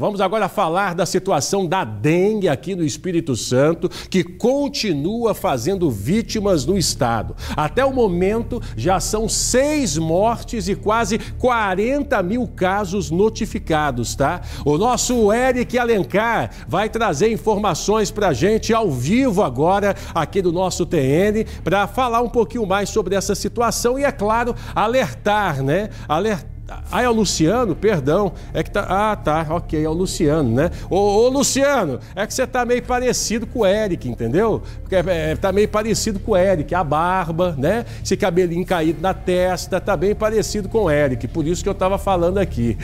Vamos agora falar da situação da dengue aqui no Espírito Santo, que continua fazendo vítimas no estado. Até o momento, já são seis mortes e quase 40 mil casos notificados, tá? O nosso Eric Alencar vai trazer informações a gente ao vivo agora, aqui do nosso TN, para falar um pouquinho mais sobre essa situação e, é claro, alertar, né? Alertar ah, é o Luciano? Perdão. É que tá. Ah, tá. Ok, é o Luciano, né? Ô, ô Luciano, é que você tá meio parecido com o Eric, entendeu? Porque é, é tá meio parecido com o Eric. A barba, né? Esse cabelinho caído na testa, tá bem parecido com o Eric. Por isso que eu tava falando aqui.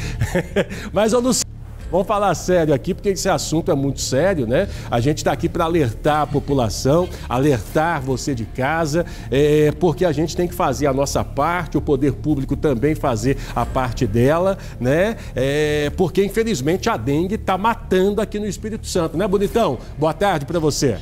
Mas, ô Luciano. Vamos falar sério aqui, porque esse assunto é muito sério, né? A gente está aqui para alertar a população, alertar você de casa, é, porque a gente tem que fazer a nossa parte, o poder público também fazer a parte dela, né? É, porque infelizmente a dengue está matando aqui no Espírito Santo, né, bonitão? Boa tarde para você.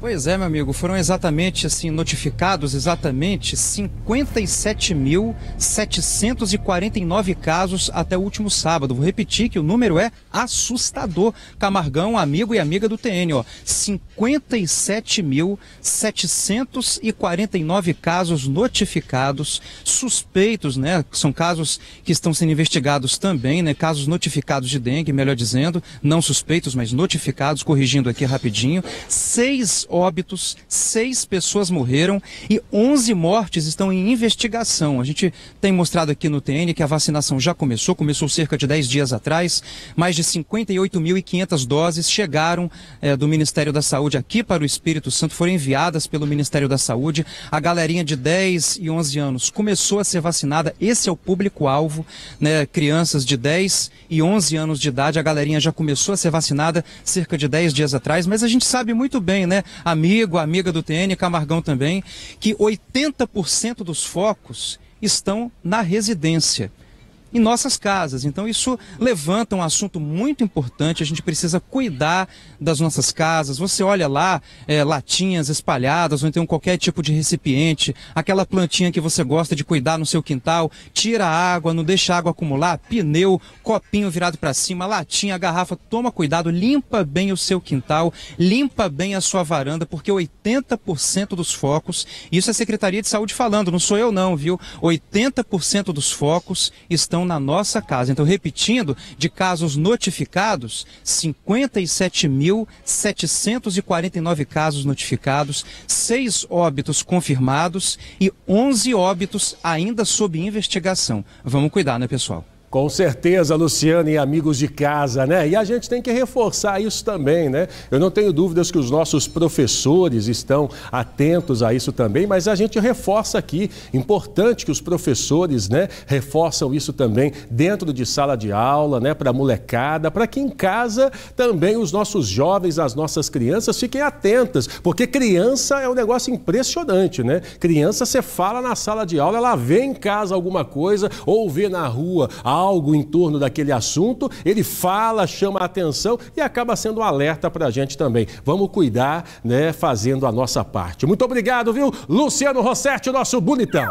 Pois é, meu amigo, foram exatamente assim notificados exatamente 57.749 casos até o último sábado. Vou repetir que o número é assustador. Camargão, amigo e amiga do TN, ó, 57.749 casos notificados, suspeitos, né? São casos que estão sendo investigados também, né? Casos notificados de dengue, melhor dizendo, não suspeitos, mas notificados, corrigindo aqui rapidinho. Seis óbitos, seis pessoas morreram e 11 mortes estão em investigação. A gente tem mostrado aqui no TN que a vacinação já começou, começou cerca de 10 dias atrás. Mais de 58.500 doses chegaram é, do Ministério da Saúde aqui para o Espírito Santo, foram enviadas pelo Ministério da Saúde. A galerinha de 10 e 11 anos começou a ser vacinada. Esse é o público-alvo, né? Crianças de 10 e 11 anos de idade. A galerinha já começou a ser vacinada cerca de 10 dias atrás, mas a gente sabe muito bem, né? amigo, amiga do TN, Camargão também, que 80% dos focos estão na residência em nossas casas. Então isso levanta um assunto muito importante. A gente precisa cuidar das nossas casas. Você olha lá é, latinhas espalhadas, ou então qualquer tipo de recipiente, aquela plantinha que você gosta de cuidar no seu quintal, tira a água, não deixa a água acumular, pneu, copinho virado para cima, latinha, garrafa. Toma cuidado, limpa bem o seu quintal, limpa bem a sua varanda, porque 80% dos focos, isso é a Secretaria de Saúde falando, não sou eu não, viu? 80% dos focos estão estão na nossa casa. Então, repetindo, de casos notificados, 57.749 casos notificados, 6 óbitos confirmados e 11 óbitos ainda sob investigação. Vamos cuidar, né, pessoal? Com certeza, Luciana e amigos de casa, né? E a gente tem que reforçar isso também, né? Eu não tenho dúvidas que os nossos professores estão atentos a isso também, mas a gente reforça aqui. Importante que os professores, né, reforçam isso também dentro de sala de aula, né, para a molecada, para que em casa também os nossos jovens, as nossas crianças fiquem atentas, porque criança é um negócio impressionante, né? Criança, você fala na sala de aula, ela vê em casa alguma coisa ou vê na rua algo algo em torno daquele assunto, ele fala, chama a atenção e acaba sendo um alerta para a gente também. Vamos cuidar, né, fazendo a nossa parte. Muito obrigado, viu? Luciano Rossetti, nosso bonitão.